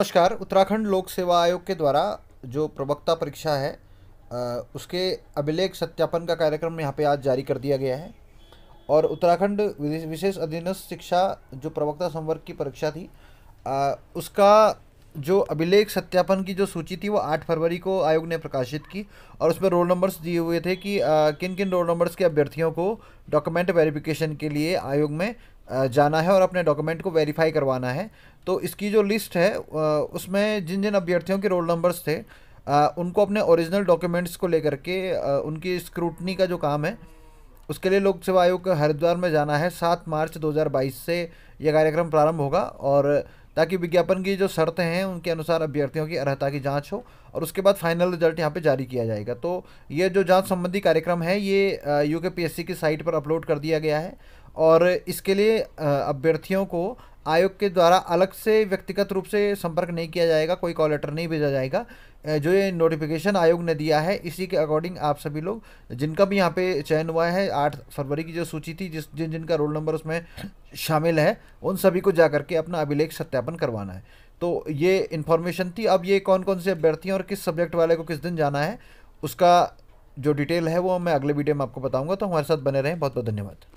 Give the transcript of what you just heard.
नमस्कार उत्तराखंड लोक सेवा आयोग के द्वारा जो प्रवक्ता परीक्षा है उसके अभिलेख सत्यापन का कार्यक्रम यहाँ पे आज जारी कर दिया गया है और उत्तराखंड विशेष अधीनस्थ शिक्षा जो प्रवक्ता संवर्ग की परीक्षा थी उसका जो अभिलेख सत्यापन की जो सूची थी वो आठ फरवरी को आयोग ने प्रकाशित की और उसमें रोल नंबर्स दिए हुए थे कि किन किन रोल नंबर्स के अभ्यर्थियों को डॉक्यूमेंट वेरिफिकेशन के लिए आयोग में जाना है और अपने डॉक्यूमेंट को वेरीफाई करवाना है तो इसकी जो लिस्ट है उसमें जिन जिन अभ्यर्थियों के रोल नंबर्स थे उनको अपने ओरिजिनल डॉक्यूमेंट्स को लेकर के उनकी स्क्रूटनी का जो काम है उसके लिए लोक सेवा आयोग हरिद्वार में जाना है सात मार्च 2022 से यह कार्यक्रम प्रारंभ होगा और ताकि विज्ञापन की जो शर्तें हैं उनके अनुसार अभ्यर्थियों की अर्हता की जाँच हो और उसके बाद फाइनल रिजल्ट यहाँ पे जारी किया जाएगा तो ये जो जाँच संबंधी कार्यक्रम है ये यू की साइट पर अपलोड कर दिया गया है और इसके लिए अभ्यर्थियों को आयोग के द्वारा अलग से व्यक्तिगत रूप से संपर्क नहीं किया जाएगा कोई कॉल लेटर नहीं भेजा जाएगा जो ये नोटिफिकेशन आयोग ने दिया है इसी के अकॉर्डिंग आप सभी लोग जिनका भी यहाँ पे चयन हुआ है आठ फरवरी की जो सूची थी जिस जिन जिनका रोल नंबर उसमें शामिल है उन सभी को जा करके अपना अभिलेख सत्यापन करवाना है तो ये इन्फॉर्मेशन थी अब ये कौन कौन से अभ्यर्थी और किस सब्जेक्ट वाले को किस दिन जाना है उसका जो डिटेल है वो मैं अगले वीडियो में आपको बताऊंगा तो हमारे साथ बने रहें बहुत बहुत धन्यवाद